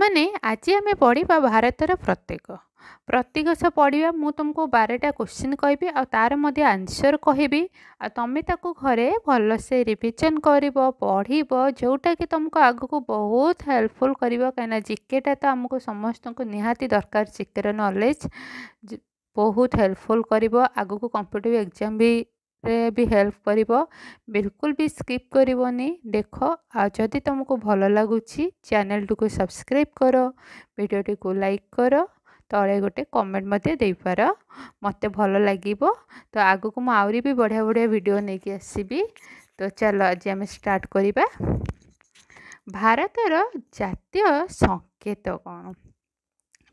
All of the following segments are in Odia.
ମାନେ ଆଜି ଆମେ ପଢ଼ିବା ଭାରତର ପ୍ରତ୍ୟେକ ପ୍ରତ୍ୟେକ ସହ ପଢ଼ିବା ମୁଁ ତୁମକୁ ବାରଟା କୋଶ୍ଚିନ୍ କହିବି ଆଉ ତା'ର ମଧ୍ୟ ଆନ୍ସର୍ କହିବି ଆଉ ତୁମେ ତାକୁ ଘରେ ଭଲସେ ରିଭିଜନ୍ କରିବ ପଢ଼ିବ ଯେଉଁଟାକି ତୁମକୁ ଆଗକୁ ବହୁତ ହେଲ୍ପଫୁଲ୍ କରିବ କାହିଁକିନା ଜିକେଟା ତ ଆମକୁ ସମସ୍ତଙ୍କୁ ନିହାତି ଦରକାର ଜିକେର ନଲେଜ୍ ବହୁତ ହେଲ୍ପଫୁଲ୍ କରିବ ଆଗକୁ କମ୍ପିଟେଟିଭ୍ ଏକ୍ଜାମ୍ ବି ରେ ବି ହେଲ୍ପ କରିବ ବିଲକୁଲ ବି ସ୍କିପ୍ କରିବନି ଦେଖ ଆଉ ଯଦି ତୁମକୁ ଭଲ ଲାଗୁଛି ଚ୍ୟାନେଲଟିକୁ ସବସ୍କ୍ରାଇବ୍ କର ଭିଡ଼ିଓଟିକୁ ଲାଇକ୍ କର ତଳେ ଗୋଟେ କମେଣ୍ଟ ମଧ୍ୟ ଦେଇପାର ମୋତେ ଭଲ ଲାଗିବ ତ ଆଗକୁ ମୁଁ ଆହୁରି ବି ବଢ଼ିଆ ବଢ଼ିଆ ଭିଡ଼ିଓ ନେଇକି ଆସିବି ତ ଚାଲ ଆଜି ଆମେ ଷ୍ଟାର୍ଟ କରିବା ଭାରତର ଜାତୀୟ ସଙ୍କେତ କ'ଣ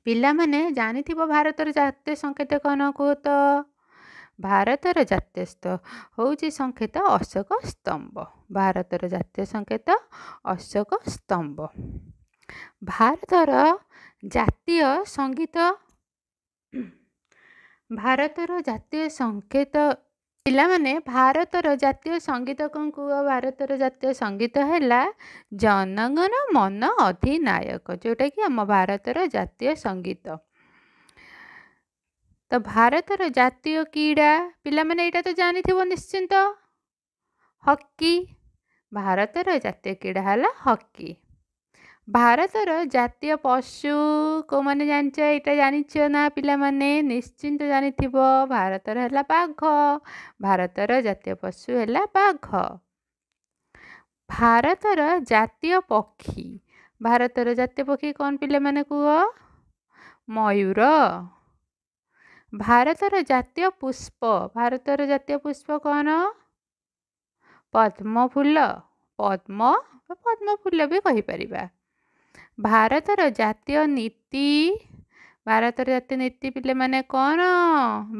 ପିଲାମାନେ ଜାଣିଥିବ ଭାରତର ଜାତୀୟ ସଙ୍କେତ କ'ଣ କୁହ ତ ଭାରତର ଜାତୀୟ ସ୍ତ ହେଉଛି ସଂକେତ ଅଶୋକ ସ୍ତମ୍ଭ ଭାରତର ଜାତୀୟ ସଂକେତ ଅଶୋକ ସ୍ତମ୍ଭ ଭାରତର ଜାତୀୟ ସଙ୍ଗୀତ ଭାରତର ଜାତୀୟ ସଂକେତ ପିଲାମାନେ ଭାରତର ଜାତୀୟ ସଙ୍ଗୀତ କ'ଣ କୁହ ଭାରତର ଜାତୀୟ ସଙ୍ଗୀତ ହେଲା ଜନଗଣ ମନ ଅଧିନାୟକ ଯେଉଁଟାକି ଆମ ଭାରତର ଜାତୀୟ ସଙ୍ଗୀତ ତ ଭାରତର ଜାତୀୟ କ୍ରୀଡ଼ା ପିଲାମାନେ ଏଇଟା ତ ଜାଣିଥିବ ନିଶ୍ଚିନ୍ତ ହକି ଭାରତର ଜାତୀୟ କ୍ରୀଡ଼ା ହେଲା ହକି ଭାରତର ଜାତୀୟ ପଶୁ କେଉଁମାନେ ଜାଣିଛ ଏଇଟା ଜାଣିଛ ନା ପିଲାମାନେ ନିଶ୍ଚିନ୍ତ ଜାଣିଥିବ ଭାରତର ହେଲା ବାଘ ଭାରତର ଜାତୀୟ ପଶୁ ହେଲା ବାଘ ଭାରତର ଜାତୀୟ ପକ୍ଷୀ ଭାରତର ଜାତୀୟ ପକ୍ଷୀ କ'ଣ ପିଲାମାନେ କୁହ ମୟୂର ଭାରତର ଜାତୀୟ ପୁଷ୍ପ ଭାରତର ଜାତୀୟ ପୁଷ୍ପ କ'ଣ ପଦ୍ମଫୁଲ ପଦ୍ମ ବା ପଦ୍ମଫୁଲ ବି କହିପାରିବା ଭାରତର ଜାତୀୟ ନୀତି ଭାରତର ଜାତୀୟ ନୀତି ପିଲାମାନେ କ'ଣ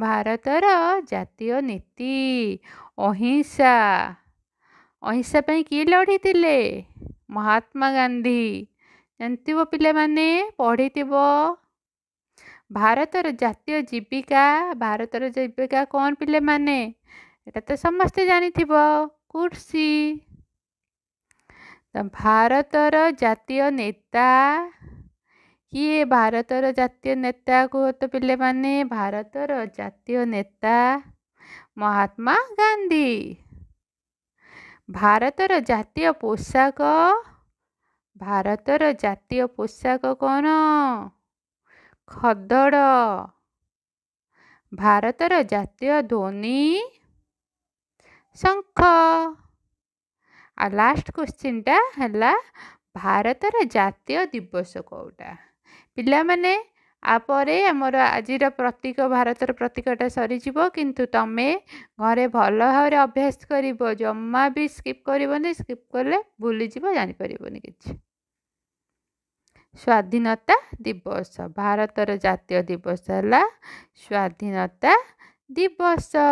ଭାରତର ଜାତୀୟ ନୀତି ଅହିଂସା ଅହିଂସା ପାଇଁ କିଏ ଲଢ଼ିଥିଲେ ମହାତ୍ମା ଗାନ୍ଧୀ ଜାଣିଥିବ ପିଲାମାନେ ପଢ଼ିଥିବ ଭାରତର ଜାତୀୟ ଜୀବିକା ଭାରତର ଜୀବିକା କ'ଣ ପିଲେମାନେ ଏଇଟା ତ ସମସ୍ତେ ଜାଣିଥିବ କୃଷି ଭାରତର ଜାତୀୟ ନେତା କିଏ ଭାରତର ଜାତୀୟ ନେତା କୁହ ତ ପିଲେମାନେ ଭାରତର ଜାତୀୟ ନେତା ମହାତ୍ମା ଗାନ୍ଧୀ ଭାରତର ଜାତୀୟ ପୋଷାକ ଭାରତର ଜାତୀୟ ପୋଷାକ କ'ଣ ଖଦଡ଼ ଭାରତର ଜାତୀୟ ଧ୍ୱନି ଶଙ୍ଖ ଆଉ ଲାଷ୍ଟ କୋଶ୍ଚିନ୍ଟା ହେଲା ଭାରତର ଜାତୀୟ ଦିବସ କେଉଁଟା ପିଲାମାନେ ଆ ପରେ ଆମର ଆଜିର ପ୍ରତୀକ ଭାରତର ପ୍ରତୀକଟା ସରିଯିବ କିନ୍ତୁ ତମେ ଘରେ ଭଲ ଭାବରେ ଅଭ୍ୟାସ କରିବ ଜମା ବି ସ୍କିପ୍ କରିବନି ସ୍କିପ୍ କଲେ ଭୁଲିଯିବ ଜାଣିପାରିବନି କିଛି ସ୍ଵାଧୀନତା ଦିବସ ଭାରତର ଜାତୀୟ ଦିବସ ହେଲା ସ୍ଵାଧୀନତା ଦିବସ